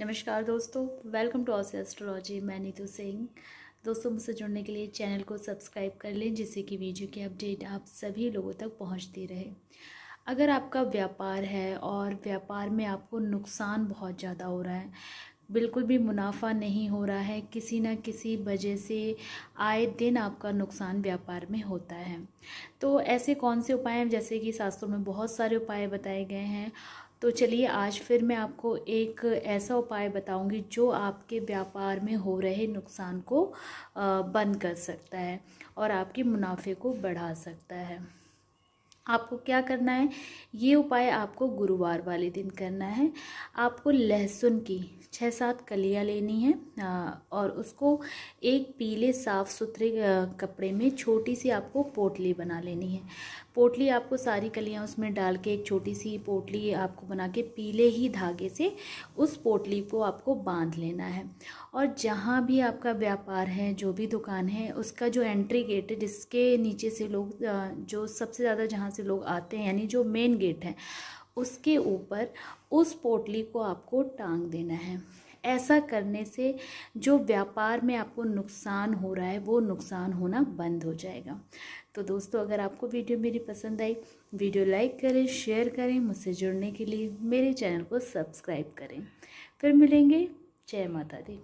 नमस्कार दोस्तों welcome to ऑस astrology मैं नीतू सिंह दोस्तों मुझसे जुड़ने के लिए चैनल को सब्सक्राइब कर लें जिससे कि वीडियो की अपडेट आप सभी लोगों तक पहुंचती रहे अगर आपका व्यापार है और व्यापार में आपको नुकसान बहुत ज़्यादा हो रहा है बिल्कुल भी मुनाफा नहीं हो रहा है किसी ना किसी वजह से आए दिन आपका नुकसान व्यापार में होता है तो ऐसे कौन से उपाय हैं जैसे कि शास्त्रों में बहुत सारे उपाय बताए गए हैं तो चलिए आज फिर मैं आपको एक ऐसा उपाय बताऊंगी जो आपके व्यापार में हो रहे नुकसान को बंद कर सकता है और आपके मुनाफे को बढ़ा सकता है आपको क्या करना है ये उपाय आपको गुरुवार वाले दिन करना है आपको लहसुन की छः सात कलियाँ लेनी है और उसको एक पीले साफ़ सुथरे कपड़े में छोटी सी आपको पोटली बना लेनी है पोटली आपको सारी कलियाँ उसमें डाल के एक छोटी सी पोटली आपको बना के पीले ही धागे से उस पोटली को आपको बांध लेना है और जहाँ भी आपका व्यापार है जो भी दुकान है उसका जो एंट्री गेट है जिसके नीचे से लोग जो सबसे ज़्यादा जहाँ से लोग आते हैं यानी जो मेन गेट है उसके ऊपर उस पोटली को आपको टांग देना है ऐसा करने से जो व्यापार में आपको नुकसान हो रहा है वो नुकसान होना बंद हो जाएगा तो दोस्तों अगर आपको वीडियो मेरी पसंद आई वीडियो लाइक करें शेयर करें मुझसे जुड़ने के लिए मेरे चैनल को सब्सक्राइब करें फिर मिलेंगे जय माता दी